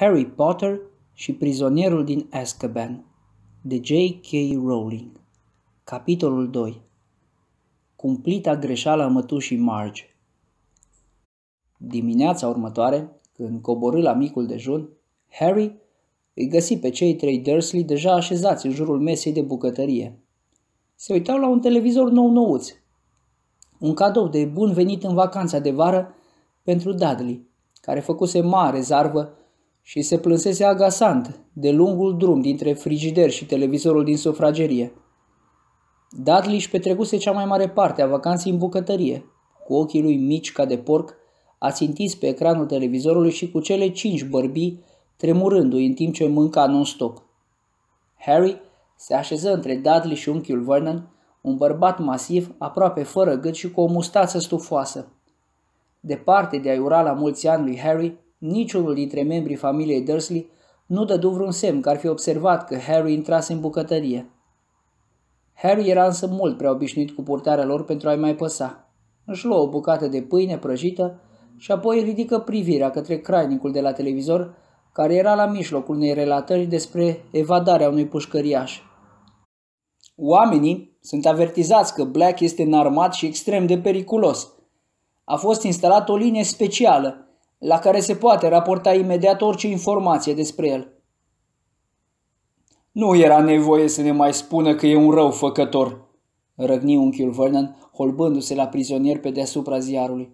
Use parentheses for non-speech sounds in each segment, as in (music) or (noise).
Harry Potter și Prizonierul din Azkaban de J.K. Rowling Capitolul 2 Cumplita greșeală a mătușii Marge Dimineața următoare, când coborâ la micul dejun, Harry îi găsi pe cei trei Dursley deja așezați în jurul mesei de bucătărie. Se uitau la un televizor nou-nouț, un cadou de bun venit în vacanța de vară pentru Dudley, care făcuse mare zarvă și se plânsese agasant de lungul drum dintre frigider și televizorul din sufragerie. Dudley își petrecuse cea mai mare parte a vacanței în bucătărie, cu ochii lui mici ca de porc, ațintiți pe ecranul televizorului și cu cele cinci bărbii tremurându-i în timp ce mânca non-stop. Harry se așeză între Dudley și unchiul Vernon, un bărbat masiv, aproape fără gât și cu o mustață stufoasă. Departe de a iura la mulți ani lui Harry, Niciunul dintre membrii familiei Dursley nu dădu vreun semn că ar fi observat că Harry intrase în bucătărie. Harry era însă mult prea obișnuit cu purtarea lor pentru a-i mai păsa. Își luă o bucată de pâine prăjită și apoi ridică privirea către crainicul de la televizor, care era la mijlocul unei relatări despre evadarea unui pușcăriaș. Oamenii sunt avertizați că Black este înarmat și extrem de periculos. A fost instalată o linie specială la care se poate raporta imediat orice informație despre el. Nu era nevoie să ne mai spună că e un rău făcător, răgni unchiul Vernon, holbându-se la prizonier pe deasupra ziarului.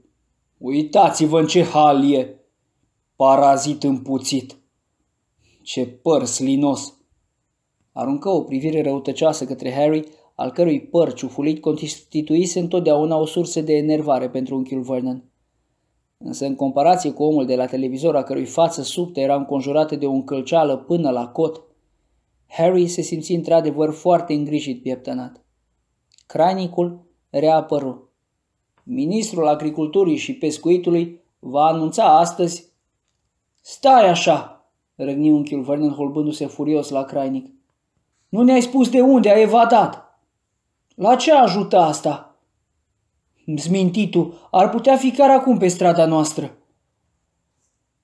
Uitați-vă în ce hal e! Parazit împuțit! Ce păr slinos! Aruncă o privire răutăcioasă către Harry, al cărui păr ciufulit constituise întotdeauna o sursă de enervare pentru unchiul Vernon. Însă în comparație cu omul de la televizor a cărui față subte era înconjurată de o încălceală până la cot, Harry se simți într-adevăr foarte îngrijit pieptănat. Cranicul reapăru. Ministrul Agriculturii și Pescuitului va anunța astăzi... Stai așa!" răgni unchiul Vernon holbându-se furios la crainic. Nu ne-ai spus de unde ai evadat!" La ce ajută asta?" Zmintitul ar putea fi chiar acum pe strada noastră.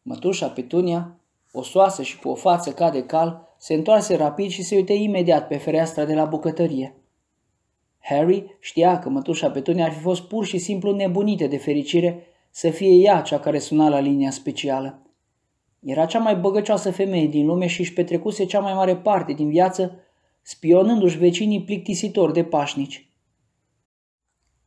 Mătușa Petunia, osoasă și cu o față ca de cal, se întoarse rapid și se uite imediat pe fereastra de la bucătărie. Harry știa că mătușa Petunia ar fi fost pur și simplu nebunită de fericire să fie ea cea care suna la linia specială. Era cea mai băgăcioasă femeie din lume și își petrecuse cea mai mare parte din viață spionându-și vecinii plictisitori de pașnici.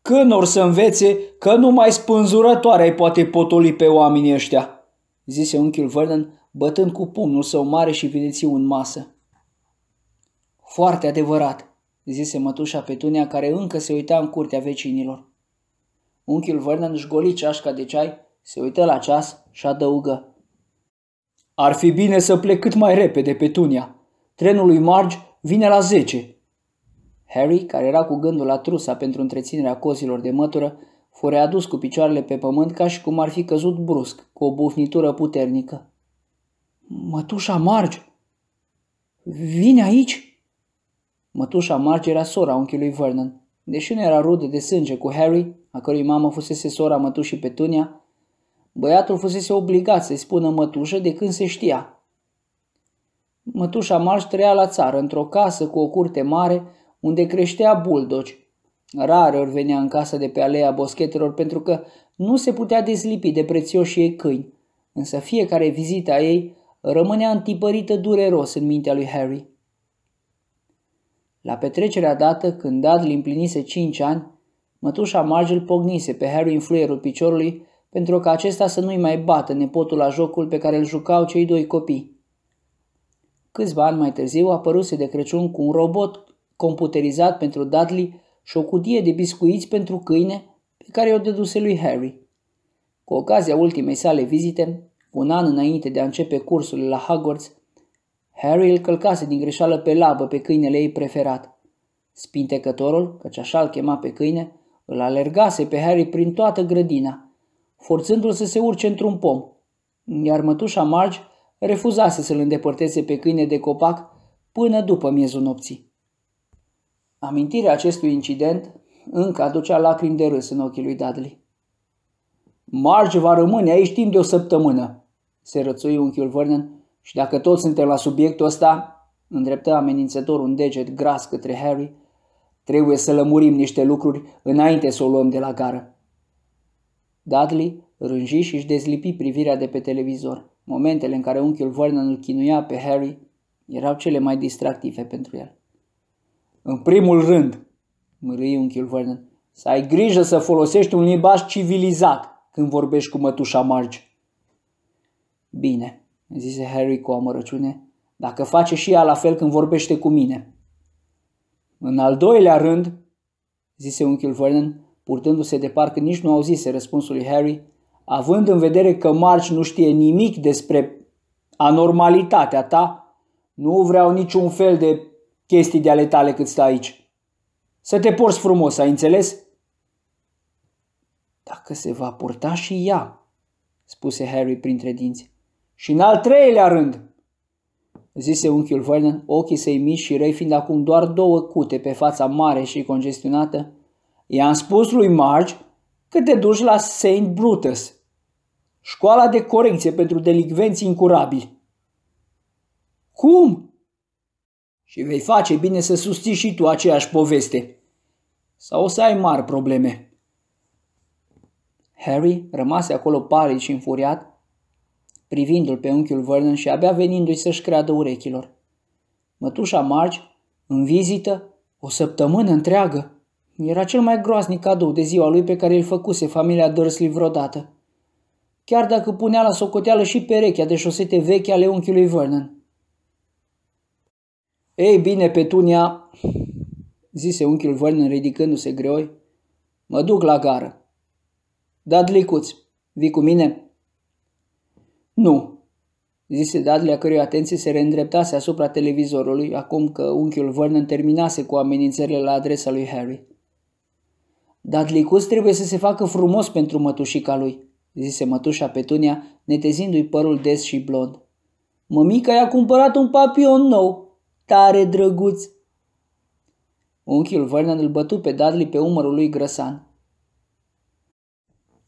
Când or să învețe că numai spânzurătoarea îi poate potoli pe oamenii ăștia, zise unchiul Vernon, bătând cu pumnul său mare și vinețiu în masă. Foarte adevărat, zise mătușa Petunia, care încă se uita în curtea vecinilor. Unchiul Vernon își goli ceașca de ceai, se uită la ceas și adăugă. Ar fi bine să plec cât mai repede, Petunia. Trenul lui Marge vine la 10 Harry, care era cu gândul la trusa pentru întreținerea cozilor de mătură, fu readus cu picioarele pe pământ ca și cum ar fi căzut brusc, cu o bufnitură puternică. Mătușa Marge! Vine aici? Mătușa Marge era sora unchiului Vernon. Deși nu era rudă de sânge cu Harry, a cărui mamă fusese sora mătușii Petunia, băiatul fusese obligat să-i spună mătușă de când se știa. Mătușa Marge trăia la țară, într-o casă cu o curte mare, unde creștea buldoci. Rar ori venea în casă de pe aleea boschetelor pentru că nu se putea dezlipi de prețioșii ei câini, însă fiecare vizită a ei rămânea întipărită dureros în mintea lui Harry. La petrecerea dată, când Dudley împlinise cinci ani, mătușa Margel pognise pe Harry în fluierul piciorului pentru ca acesta să nu-i mai bată nepotul la jocul pe care îl jucau cei doi copii. Câțiva ani mai târziu apăruse de Crăciun cu un robot computerizat pentru Dudley și o cutie de biscuiți pentru câine pe care o dăduse lui Harry. Cu ocazia ultimei sale vizite, un an înainte de a începe cursul la Hogwarts, Harry îl călcase din greșeală pe labă pe câinele ei preferat. Spintecătorul, căci așa îl chema pe câine, îl alergase pe Harry prin toată grădina, forțându-l să se urce într-un pom, iar mătușa Marge refuzase să-l îndepărteze pe câine de copac până după miezul nopții. Amintirea acestui incident încă aducea lacrimi de râs în ochii lui Dudley. Marge va rămâne aici timp de o săptămână, se rățui unchiul Vernon și dacă toți suntem la subiectul ăsta, îndreptă amenințător un deget gras către Harry, trebuie să lămurim niște lucruri înainte să o luăm de la gară. Dudley rânji și își dezlipi privirea de pe televizor. Momentele în care unchiul Vernon îl chinuia pe Harry erau cele mai distractive pentru el. În primul rând, mărâie unchiul Vernon, să ai grijă să folosești un limbaj civilizat când vorbești cu mătușa Marge. Bine, zise Harry cu amărăciune, dacă face și ea la fel când vorbește cu mine. În al doilea rând, zise unchiul Vernon, purtându-se de parcă nici nu auzise răspunsul lui Harry, având în vedere că Marge nu știe nimic despre anormalitatea ta, nu vreau niciun fel de chestii de ale tale cât stai aici. Să te porți frumos, ai înțeles? Dacă se va purta și ea, spuse Harry printre dinți. Și în al treilea rând, zise unchiul Vernon, ochii săi mici și răi fiind acum doar două cute pe fața mare și congestionată, i-am spus lui Marge că te duci la Saint Brutus, școala de corecție pentru delicvenți incurabili. Cum? și vei face bine să susții și tu aceeași poveste. Sau o să ai mari probleme. Harry rămase acolo palid și înfuriat, privindu-l pe unchiul Vernon și abia venindu-i să-și creadă urechilor. Mătușa Marge, în vizită, o săptămână întreagă, era cel mai groaznic cadou de ziua lui pe care îl făcuse familia Dursley vreodată. Chiar dacă punea la socoteală și perechea de șosete vechi ale unchiului Vernon. Ei bine, Petunia, zise unchiul Vernon ridicându-se greoi, mă duc la gară. Dadlicuț, vii cu mine? Nu, zise Dadley, a cărui atenție se reîndreptase asupra televizorului, acum că unchiul Vernon terminase cu amenințările la adresa lui Harry. Dadlicuț trebuie să se facă frumos pentru mătușica lui, zise mătușa Petunia, netezindu-i părul des și blond. Mămica i-a cumpărat un papion nou, tare drăguț! Unchiul Vernon îl bătu pe Dudley pe umărul lui grăsan.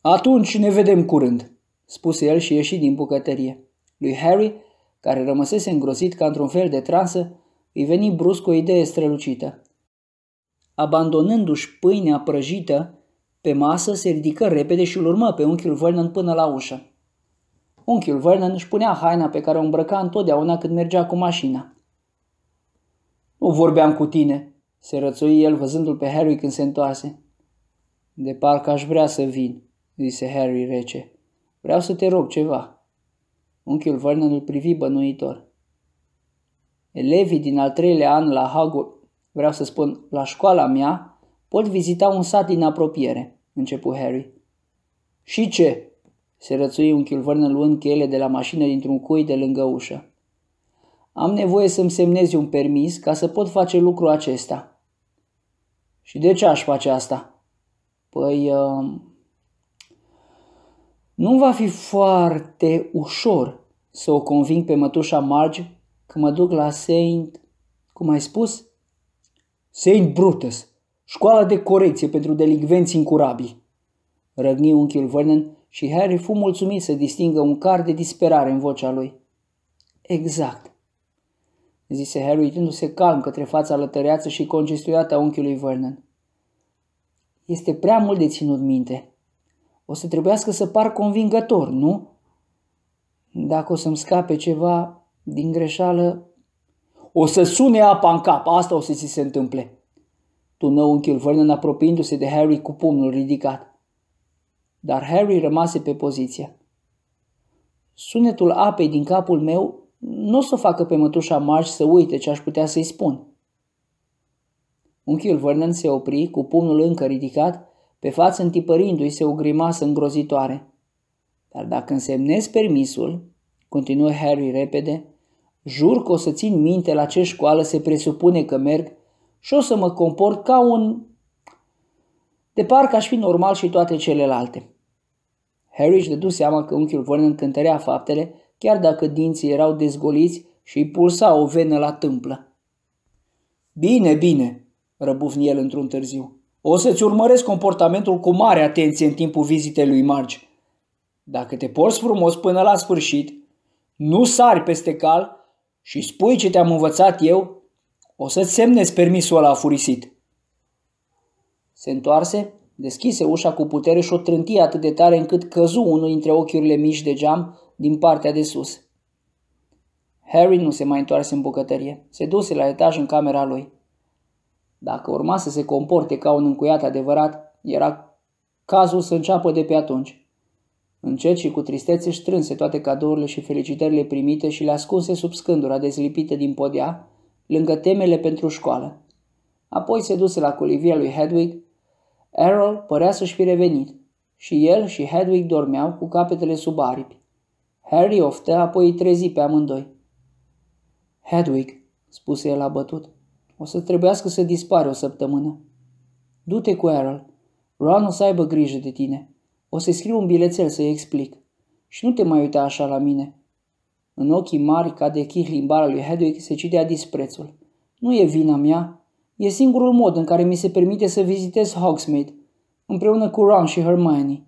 Atunci ne vedem curând, spuse el și ieși din bucătărie. Lui Harry, care rămăsese îngrozit ca într-un fel de transă, îi veni brusc o idee strălucită. Abandonându-și pâinea prăjită pe masă, se ridică repede și îl urmă pe unchiul Vernon până la ușă. Unchiul Vernon își punea haina pe care o îmbrăca întotdeauna când mergea cu mașina. Nu vorbeam cu tine, se rățui el văzându-l pe Harry când se întoase. De parcă aș vrea să vin, zise Harry rece. Vreau să te rog ceva. Unchiul Vernon îl privi bănuitor. Elevii din al treilea an la Hagul, vreau să spun, la școala mea, pot vizita un sat din apropiere, începu Harry. Și ce? Se rățui unchiul Vernon luând cheile de la mașină dintr-un cui de lângă ușă. Am nevoie să-mi semnezi un permis ca să pot face lucrul acesta. Și de ce aș face asta? Păi, uh, nu va fi foarte ușor să o conving pe mătușa Marge că mă duc la Saint, cum ai spus? Saint Brutus, școala de corecție pentru delicvenți incurabili. Răgni unchiul Vernon și Harry fu mulțumit să distingă un car de disperare în vocea lui. Exact, zise Harry uitându-se calm către fața lătăreață și congestuiată a unchiului Vernon. Este prea mult de ținut minte. O să trebuiască să par convingător, nu? Dacă o să-mi scape ceva din greșeală... O să sune apa în cap, asta o să ți se întâmple. Tună unchiul Vernon apropiindu-se de Harry cu pumnul ridicat. Dar Harry rămase pe poziție. Sunetul apei din capul meu nu o să facă pe mătușa Marș să uite ce aș putea să-i spun. Unchiul Vernon se opri, cu pumnul încă ridicat, pe față întipărindu-i se o grimasă îngrozitoare. Dar dacă însemnez permisul, continuă Harry repede, jur că o să țin minte la ce școală se presupune că merg și o să mă comport ca un... De parcă aș fi normal și toate celelalte. Harry își dădu seama că unchiul Vernon cântărea faptele chiar dacă dinții erau dezgoliți și îi pulsa o venă la tâmplă. Bine, bine, răbufni el într-un târziu. O să-ți urmăresc comportamentul cu mare atenție în timpul vizitei lui Marge. Dacă te porți frumos până la sfârșit, nu sari peste cal și spui ce te-am învățat eu, o să-ți semnezi permisul ăla furisit. Se întoarse, deschise ușa cu putere și o trântie atât de tare încât căzu unul dintre ochiurile mici de geam din partea de sus. Harry nu se mai întoarse în bucătărie. Se duse la etaj în camera lui. Dacă urma să se comporte ca un încuiat adevărat, era cazul să înceapă de pe atunci. Încet și cu tristețe strânse toate cadourile și felicitările primite și le ascunse sub scândura dezlipită din podea, lângă temele pentru școală. Apoi se duse la colivia lui Hedwig. Errol părea să-și fi revenit. Și el și Hedwig dormeau cu capetele sub aripi. Harry oftea, apoi îi trezi pe amândoi. Hedwig, spuse el abătut, o să trebuiască să dispare o săptămână. Du-te cu Errol. Ron o să aibă grijă de tine. O să-i scriu un bilețel să-i explic. Și nu te mai uita așa la mine. În ochii mari, ca de chih limbara lui Hedwig, se citea disprețul. Nu e vina mea. E singurul mod în care mi se permite să vizitez Hogsmeade, împreună cu Ron și Hermione.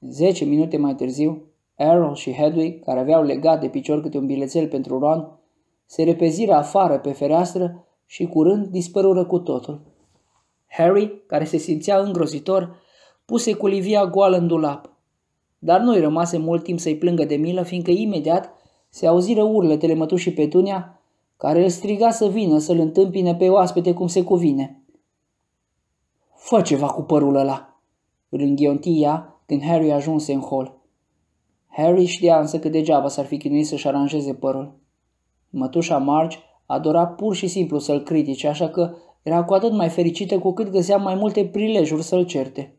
Zece minute mai târziu, Errol și Hedwig, care aveau legat de picior câte un bilețel pentru Ron, se repeziră afară pe fereastră și curând dispărură cu totul. Harry, care se simțea îngrozitor, puse Livia goală în dulap. Dar nu-i rămase mult timp să-i plângă de milă, fiindcă imediat se auziră urletele mătușii Petunia, care îl striga să vină să-l întâmpine pe oaspete cum se cuvine. Fă ceva cu părul ăla!" îl înghionti ea când Harry ajunse în hol. Harry știa însă că degeaba s-ar fi chinuit să-și aranjeze părul. Mătușa Marge adora pur și simplu să-l critique, așa că era cu atât mai fericită cu cât găsea mai multe prilejuri să-l certe.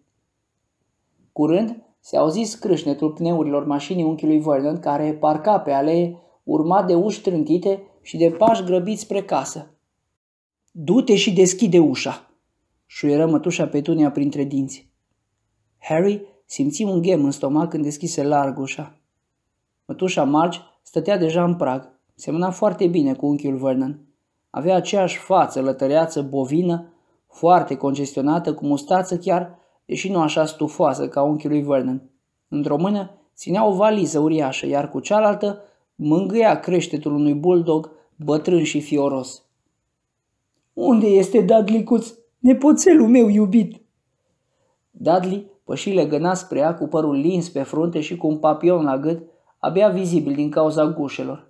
Curând, se auzi scrâșnetul pneurilor mașinii unchiului Vernon, care parca pe alee, urmat de uși trântite și de pași grăbiți spre casă. Du-te și deschide ușa!" șuieră mătușa Petunia printre dinți. Harry Simți un ghem în stomac când deschise larg ușa. Mătușa Marge stătea deja în prag. Semăna foarte bine cu unchiul Vernon. Avea aceeași față lătăreață bovină, foarte congestionată, cu mustață chiar, deși nu așa stufoasă ca unchiului Vernon. Într-o mână ținea o valiză uriașă, iar cu cealaltă mângâia creștetul unui bulldog bătrân și fioros. Unde este Dudley Cuț, nepoțelul meu iubit?" Dudley Pășile legăna spre ea cu părul lins pe frunte și cu un papion la gât, abia vizibil din cauza gușelor.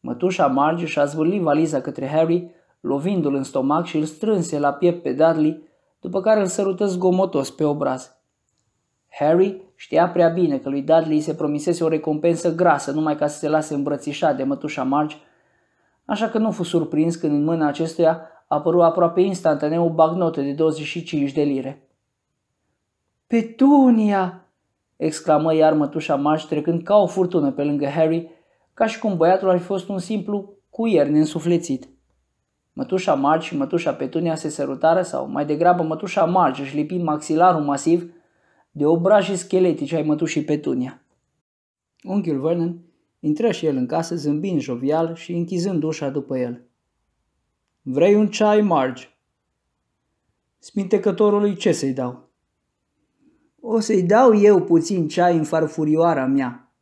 Mătușa Marge și-a zvârlit valiza către Harry, lovindu-l în stomac și îl strânse la piept pe Dudley, după care îl sărută zgomotos pe obraz. Harry știa prea bine că lui Dudley se promisese o recompensă grasă numai ca să se lase îmbrățișat de mătușa Marge, așa că nu fu surprins când în mâna acestuia apăru aproape instantaneu o bagnotă de 25 de lire. Petunia!" exclamă iar mătușa Marge, trecând ca o furtună pe lângă Harry, ca și cum băiatul ar fi fost un simplu cuier neînsuflețit. Mătușa Marge și mătușa Petunia se sărutară sau mai degrabă mătușa Marge își lipi maxilarul masiv de obrajii scheletici ai mătușii Petunia. Unchiul Vernon intră și el în casă zâmbind jovial și închizând ușa după el. Vrei un ceai, Marge?" Spintecătorului ce să-i dau?" O să-i dau eu puțin ceai în farfurioara mea,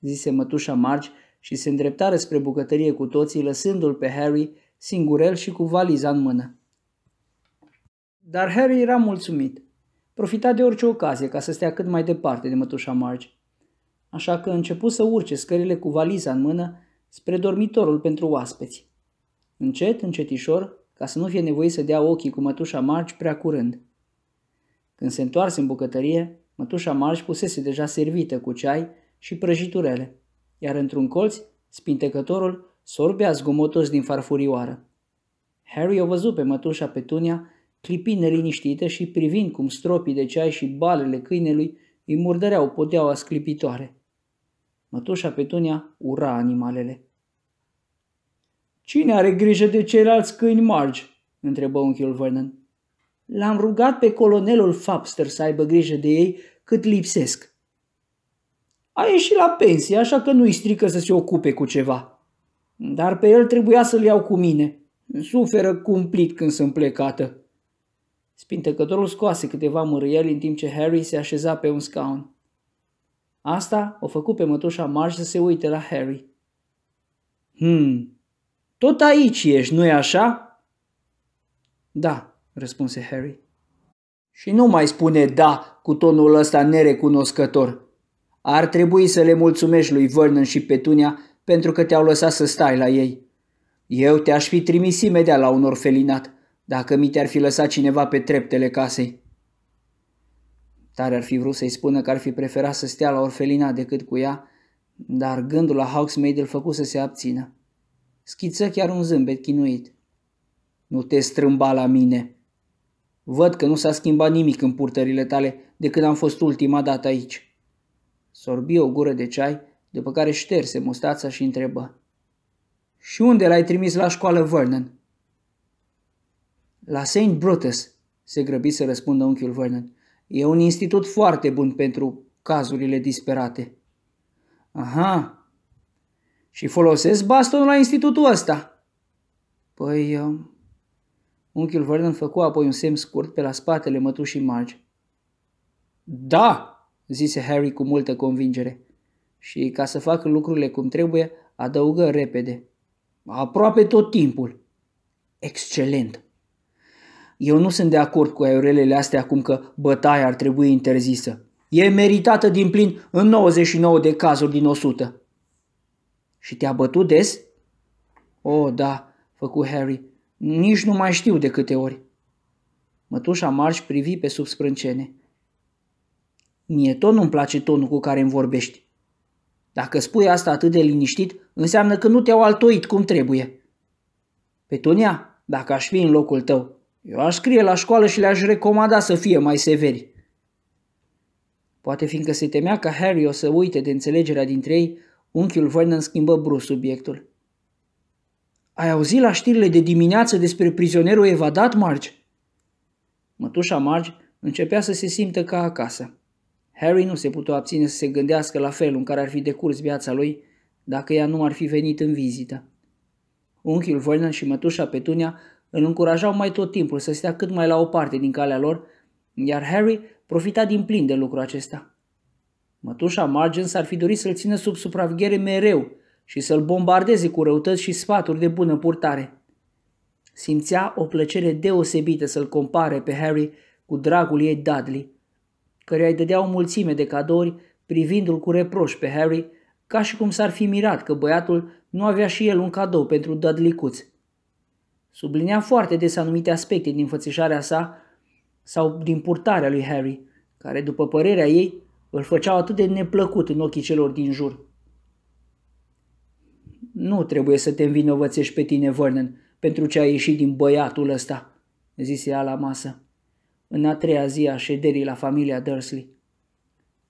zise mătușa Marge și se îndreptară spre bucătărie cu toții, lăsându-l pe Harry singurel și cu valiza în mână. Dar Harry era mulțumit. Profita de orice ocazie ca să stea cât mai departe de mătușa Marge. Așa că început să urce scările cu valiza în mână spre dormitorul pentru oaspeți. Încet, încetișor, ca să nu fie nevoie să dea ochii cu mătușa Marge prea curând. Când se întoarse în bucătărie, mătușa Marș pusese deja servită cu ceai și prăjiturele, iar într-un colț, spintecătorul sorbea zgomotos din farfurioară. Harry o văzut pe mătușa Petunia, clipind neliniștită și privind cum stropii de ceai și balele câinelui îi murdăreau podeaua sclipitoare. Mătușa Petunia ura animalele. Cine are grijă de ceilalți câini margi?" întrebă unchiul Vernon. L-am rugat pe colonelul Fabster să aibă grijă de ei cât lipsesc. A ieșit la pensie, așa că nu-i strică să se ocupe cu ceva. Dar pe el trebuia să-l iau cu mine. Suferă cumplit când sunt plecată. Spintecătorul scoase câteva mărâieli în timp ce Harry se așeza pe un scaun. Asta o făcu pe mătușa Marge să se uite la Harry. Hmm, tot aici ești, nu-i așa? Da, răspunse Harry. Și nu mai spune da cu tonul ăsta nerecunoscător. Ar trebui să le mulțumești lui Vernon și Petunia pentru că te-au lăsat să stai la ei. Eu te-aș fi trimis imediat la un orfelinat, dacă mi te-ar fi lăsat cineva pe treptele casei. Tare ar fi vrut să-i spună că ar fi preferat să stea la orfelina decât cu ea, dar gândul la Hawksmaid îl făcu să se abțină. Schiță chiar un zâmbet chinuit. Nu te strâmba la mine, Văd că nu s-a schimbat nimic în purtările tale de când am fost ultima dată aici. Sorbi o gură de ceai, după care șterse mustața și întrebă. Și unde l-ai trimis la școală, Vernon? La St. Brutus, se grăbi să răspundă unchiul Vernon. E un institut foarte bun pentru cazurile disperate. Aha. Și folosesc bastonul la institutul ăsta? Păi, uh, Unchiul Vernon făcu apoi un semn scurt pe la spatele mătușii Marge. Da, zise Harry cu multă convingere. Și ca să facă lucrurile cum trebuie, adăugă repede. Aproape tot timpul. Excelent! Eu nu sunt de acord cu aurelele astea acum că bătaia ar trebui interzisă. E meritată din plin în 99 de cazuri din 100. Și te-a bătut des? oh, da, făcu Harry, nici nu mai știu de câte ori. Mătușa Marș privi pe sub sprâncene. Mie tot nu-mi place tonul cu care îmi vorbești. Dacă spui asta atât de liniștit, înseamnă că nu te-au altoit cum trebuie. Petunia, dacă aș fi în locul tău, eu aș scrie la școală și le-aș recomanda să fie mai severi. Poate fiindcă se temea că Harry o să uite de înțelegerea dintre ei, unchiul Vernon schimbă brusc subiectul. Ai auzit la știrile de dimineață despre prizonierul evadat, Marge? Mătușa Marge începea să se simtă ca acasă. Harry nu se putea abține să se gândească la felul în care ar fi decurs viața lui dacă ea nu ar fi venit în vizită. Unchiul Vernon și mătușa Petunia îl încurajau mai tot timpul să stea cât mai la o parte din calea lor, iar Harry profita din plin de lucrul acesta. Mătușa Margen s-ar fi dorit să-l țină sub supraveghere mereu, și să-l bombardeze cu răutăți și sfaturi de bună purtare. Simțea o plăcere deosebită să-l compare pe Harry cu dragul ei Dudley, căruia îi dădea o mulțime de cadouri privindu-l cu reproș pe Harry, ca și cum s-ar fi mirat că băiatul nu avea și el un cadou pentru Dudley Cuț. Sublinea foarte des anumite aspecte din fățișarea sa sau din purtarea lui Harry, care, după părerea ei, îl făceau atât de neplăcut în ochii celor din jur. Nu trebuie să te învinovățești pe tine, Vernon, pentru ce ai ieșit din băiatul ăsta, zise ea la masă. În a treia zi a șederii la familia Dursley.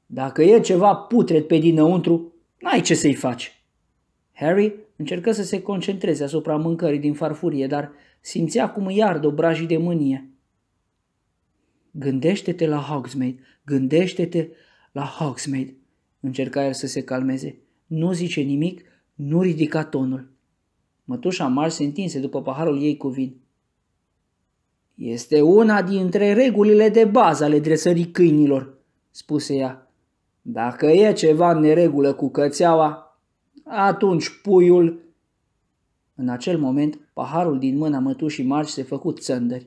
Dacă e ceva putred pe dinăuntru, n-ai ce să-i faci. Harry încercă să se concentreze asupra mâncării din farfurie, dar simțea cum îi ard obrajii de mânie. Gândește-te la Hogsmeade, gândește-te la Hogsmeade, încerca el să se calmeze. Nu zice nimic nu ridica tonul. Mătușa Mar se întinse după paharul ei cu vin. Este una dintre regulile de bază ale dresării câinilor, spuse ea. Dacă e ceva în neregulă cu cățeaua, atunci puiul... În acel moment, paharul din mâna mătușii Marci se făcut țândări.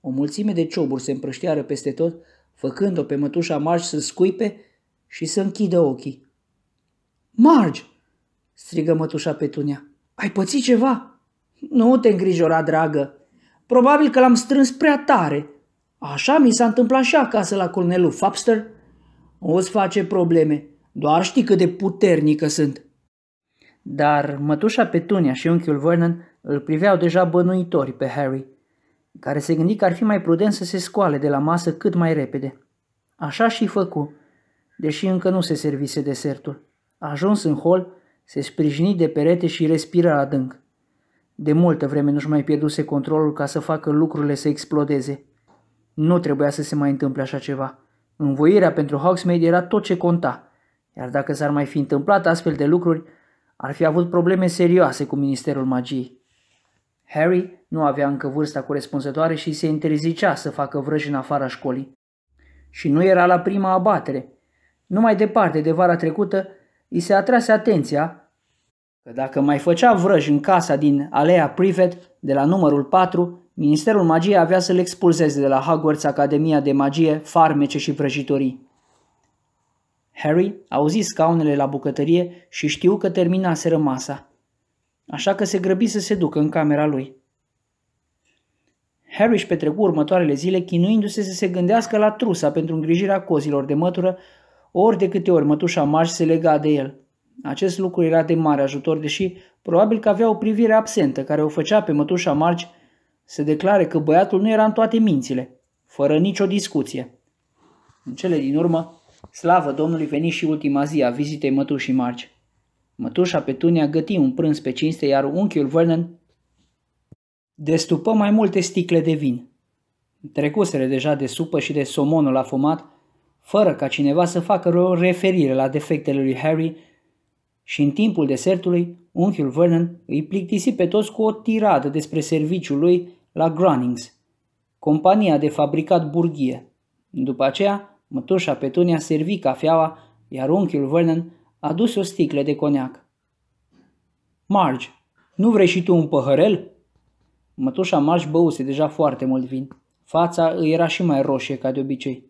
O mulțime de cioburi se împrășteară peste tot, făcând-o pe mătușa Marci să scuipe și să închidă ochii. Marge! strigă mătușa Petunia. Ai pățit ceva? Nu te îngrijora, dragă. Probabil că l-am strâns prea tare. Așa mi s-a întâmplat și acasă la colonelul Fabster. O-ți face probleme. Doar știi cât de puternică sunt. Dar mătușa Petunia și unchiul Vernon îl priveau deja bănuitori pe Harry, care se gândi că ar fi mai prudent să se scoale de la masă cât mai repede. Așa și făcu, deși încă nu se servise desertul. Ajuns în hol, se sprijini de perete și respira adânc. De multă vreme nu-și mai pierduse controlul ca să facă lucrurile să explodeze. Nu trebuia să se mai întâmple așa ceva. Învoirea pentru Hogsmeade era tot ce conta, iar dacă s-ar mai fi întâmplat astfel de lucruri, ar fi avut probleme serioase cu Ministerul Magiei. Harry nu avea încă vârsta corespunzătoare și se interzicea să facă vrăji în afara școlii. Și nu era la prima abatere. Numai departe de vara trecută, îi se atrase atenția că dacă mai făcea vrăj în casa din Alea Privet, de la numărul 4, Ministerul Magiei avea să-l expulzeze de la Hogwarts Academia de Magie, farmece și vrăjitorii. Harry auzi scaunele la bucătărie și știu că terminase rămasa, așa că se grăbi să se ducă în camera lui. Harry își petrecu următoarele zile chinuindu-se să se gândească la trusa pentru îngrijirea cozilor de mătură, ori de câte ori mătușa Marge se lega de el – acest lucru era de mare ajutor, deși probabil că avea o privire absentă care o făcea pe mătușa Marci să declare că băiatul nu era în toate mințile, fără nicio discuție. În cele din urmă, slavă Domnului veni și ultima zi a vizitei mătușii Marci. Mătușa Petunia găti un prânz pe cinste, iar unchiul Vernon destupă mai multe sticle de vin. Trecusele deja de supă și de somonul afumat, fără ca cineva să facă o referire la defectele lui Harry și în timpul desertului, unchiul Vernon îi plictisi pe toți cu o tiradă despre serviciul lui la Grunnings, compania de fabricat burghie. După aceea, mătușa Petunia servi cafeaua, iar unchiul Vernon aduse o sticlă de coniac. Marge, nu vrei și tu un păhărel?" Mătușa Marge băuse deja foarte mult vin. Fața îi era și mai roșie ca de obicei.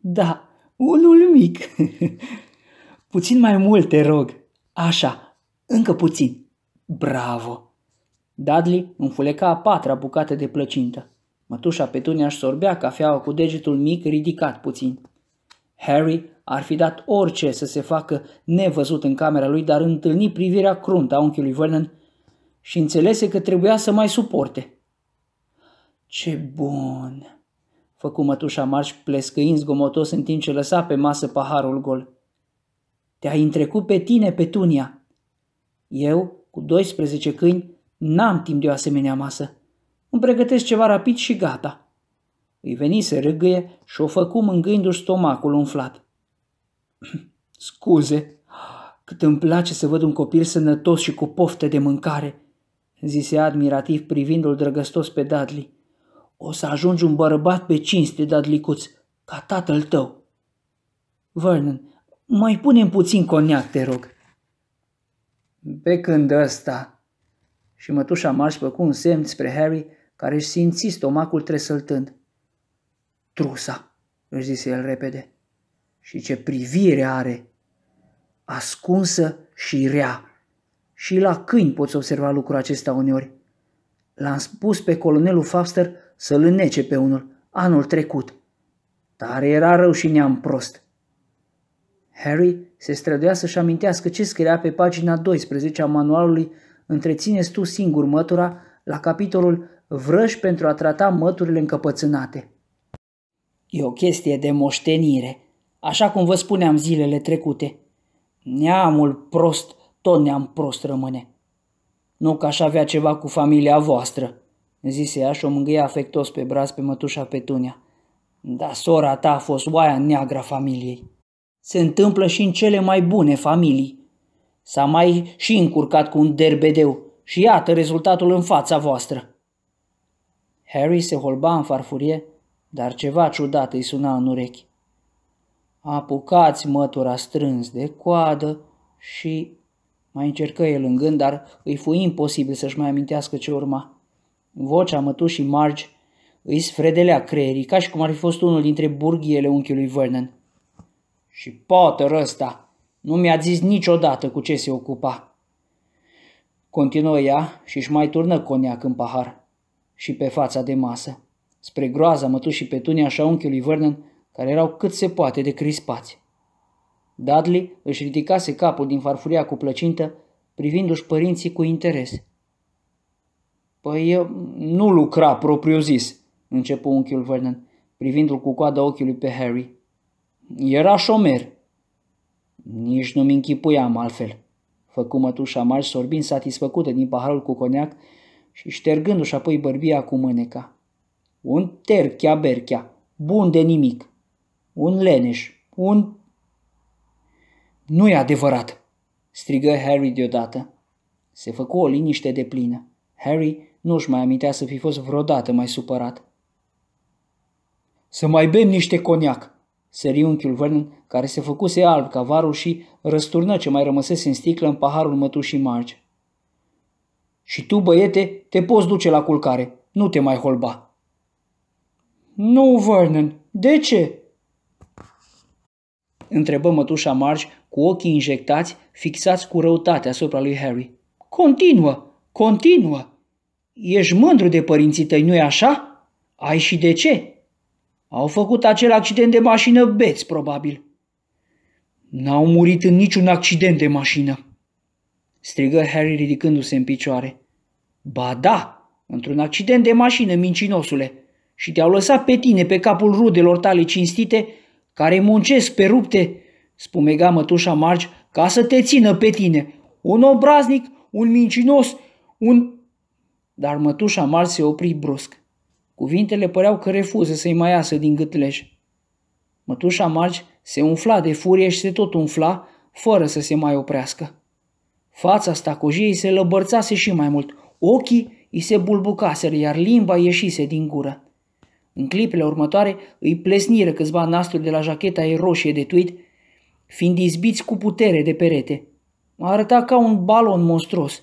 Da, unul mic. (laughs) Puțin mai mult, te rog. Așa, încă puțin. Bravo! Dudley înfuleca a patra bucată de plăcintă. Mătușa Petunia își sorbea cafeaua cu degetul mic ridicat puțin. Harry ar fi dat orice să se facă nevăzut în camera lui, dar întâlni privirea cruntă a unchiului Vernon și înțelese că trebuia să mai suporte. Ce bun!" făcu mătușa Marș plescăind zgomotos în timp ce lăsa pe masă paharul gol. Te-ai întrecut pe tine, Petunia. Eu, cu 12 câini, n-am timp de o asemenea masă. Îmi pregătesc ceva rapid și gata. Îi veni să râgâie și o făcu mângâindu-și stomacul umflat. (clears throat) Scuze, cât îmi place să văd un copil sănătos și cu poftă de mâncare, zise admirativ privindu-l drăgăstos pe Dudley. O să ajungi un bărbat pe cinste, Dudleycuț, ca tatăl tău. Vernon mai punem puțin coniac, te rog. Pe când ăsta... Și mătușa Marș făcu un semn spre Harry, care își simți stomacul tresăltând. Trusa, își zise el repede. Și ce privire are! Ascunsă și rea! Și la câini poți observa lucrul acesta uneori. L-am spus pe colonelul Faster să-l înnece pe unul, anul trecut. Dar era rău și neam prost. Harry se străduia să-și amintească ce scria pe pagina 12 a manualului Întrețineți tu singur mătura la capitolul Vrăj pentru a trata măturile încăpățânate. E o chestie de moștenire, așa cum vă spuneam zilele trecute. Neamul prost, tot neam prost rămâne. Nu că aș avea ceva cu familia voastră, zise ea și o mângâia afectos pe braț pe mătușa Petunia. Dar sora ta a fost oaia neagra familiei se întâmplă și în cele mai bune familii. S-a mai și încurcat cu un derbedeu și iată rezultatul în fața voastră. Harry se holba în farfurie, dar ceva ciudat îi suna în urechi. Apucați mătura strâns de coadă și... Mai încercă el în gând, dar îi fu imposibil să-și mai amintească ce urma. Vocea mătușii Marge îi sfredelea creierii, ca și cum ar fi fost unul dintre burghiele unchiului Vernon. Și poate răsta. Nu mi-a zis niciodată cu ce se ocupa. Continuă ea și își mai turnă coniac în pahar și pe fața de masă, spre groaza mătușii Petunia și a unchiului Vernon, care erau cât se poate de crispați. Dudley își ridicase capul din farfuria cu plăcintă, privindu-și părinții cu interes. Păi nu lucra propriu zis, începu unchiul Vernon, privindu-l cu coada ochiului pe Harry. Era șomer. Nici nu-mi închipuiam altfel. Făcu mătușa mari sorbind satisfăcută din paharul cu coniac și ștergându-și apoi bărbia cu mâneca. Un terchea berchea, bun de nimic. Un leneș, un... Nu e adevărat, strigă Harry deodată. Se făcu o liniște de plină. Harry nu-și mai amintea să fi fost vreodată mai supărat. Să mai bem niște coniac, unchiul Vernon, care se făcuse alb ca varul și răsturnă ce mai rămăsese în sticlă în paharul mătușii Marge. Și tu, băiete, te poți duce la culcare. Nu te mai holba. Nu, Vernon. De ce? Întrebă mătușa Marge cu ochii injectați, fixați cu răutate asupra lui Harry. Continuă! Continuă! Ești mândru de părinții tăi, nu-i așa? Ai și de ce? Au făcut acel accident de mașină beți, probabil. N-au murit în niciun accident de mașină, strigă Harry ridicându-se în picioare. Ba da, într-un accident de mașină, mincinosule, și te-au lăsat pe tine pe capul rudelor tale cinstite, care muncesc pe rupte, spumega mătușa Marge, ca să te țină pe tine. Un obraznic, un mincinos, un... Dar mătușa Marge se opri brusc. Cuvintele păreau că refuză să-i mai iasă din gâtleș. Mătușa Margi se umfla de furie și se tot umfla, fără să se mai oprească. Fața stacojiei se lăbărțase și mai mult, ochii îi se bulbucaseră, iar limba ieșise din gură. În clipele următoare îi plesniră câțiva nasturi de la jacheta ei roșie de tuit, fiind izbiți cu putere de perete. Arăta ca un balon monstruos.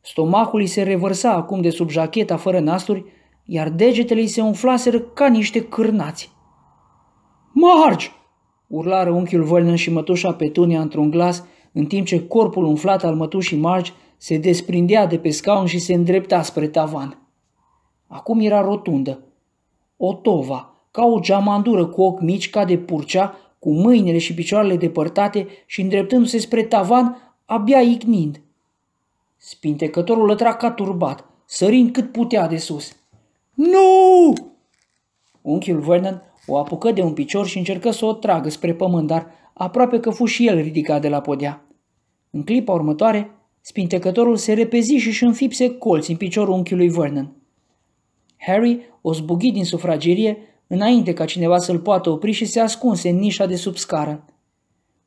Stomacul îi se revărsa acum de sub jacheta fără nasturi, iar degetele îi se umflaseră ca niște cârnați. Margi! urlară unchiul Vălnă și mătușa Petunia într-un glas, în timp ce corpul umflat al mătușii Margi se desprindea de pe scaun și se îndrepta spre tavan. Acum era rotundă. tova, ca o geamandură cu ochi mici ca de purcea, cu mâinile și picioarele depărtate și îndreptându-se spre tavan, abia ignind. Spintecătorul lătra ca turbat, sărind cât putea de sus – nu! Unchiul Vernon o apucă de un picior și încercă să o tragă spre pământ, dar aproape că fu și el ridicat de la podea. În clipa următoare, spintecătorul se repezi și își înfipse colți în piciorul unchiului Vernon. Harry o zbugi din sufragerie înainte ca cineva să-l poată opri și se ascunse în nișa de sub scară.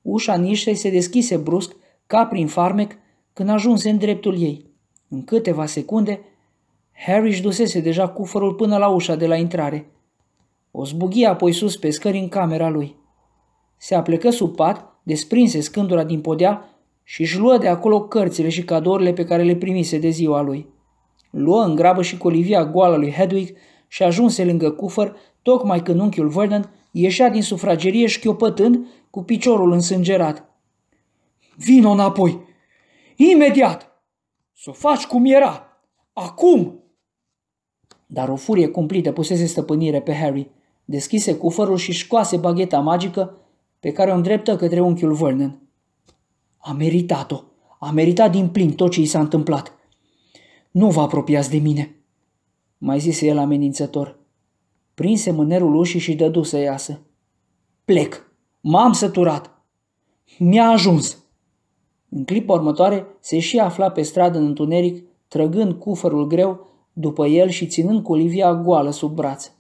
Ușa nișei se deschise brusc, ca prin farmec, când ajunse în dreptul ei. În câteva secunde, Harry își dusese deja cufărul până la ușa de la intrare. O zbughi apoi sus pe scări în camera lui. Se aplecă sub pat, desprinse scândura din podea și își luă de acolo cărțile și cadourile pe care le primise de ziua lui. Luă în grabă și colivia goală lui Hedwig și ajunse lângă cufăr, tocmai când unchiul Vernon ieșea din sufragerie șchiopătând cu piciorul însângerat. Vino înapoi! Imediat! Să o faci cum era! Acum!" Dar o furie cumplită pusese stăpânire pe Harry. Deschise cufărul și școase bagheta magică pe care o îndreptă către unchiul Vernon. A meritat-o. A meritat din plin tot ce i s-a întâmplat. Nu vă apropiați de mine, mai zise el amenințător. Prinse mânerul ușii și dădu să iasă. Plec. M-am săturat. Mi-a ajuns. În clipa următoare se și afla pe stradă în întuneric, trăgând cufărul greu după el și ținând cu Livia goală sub braț.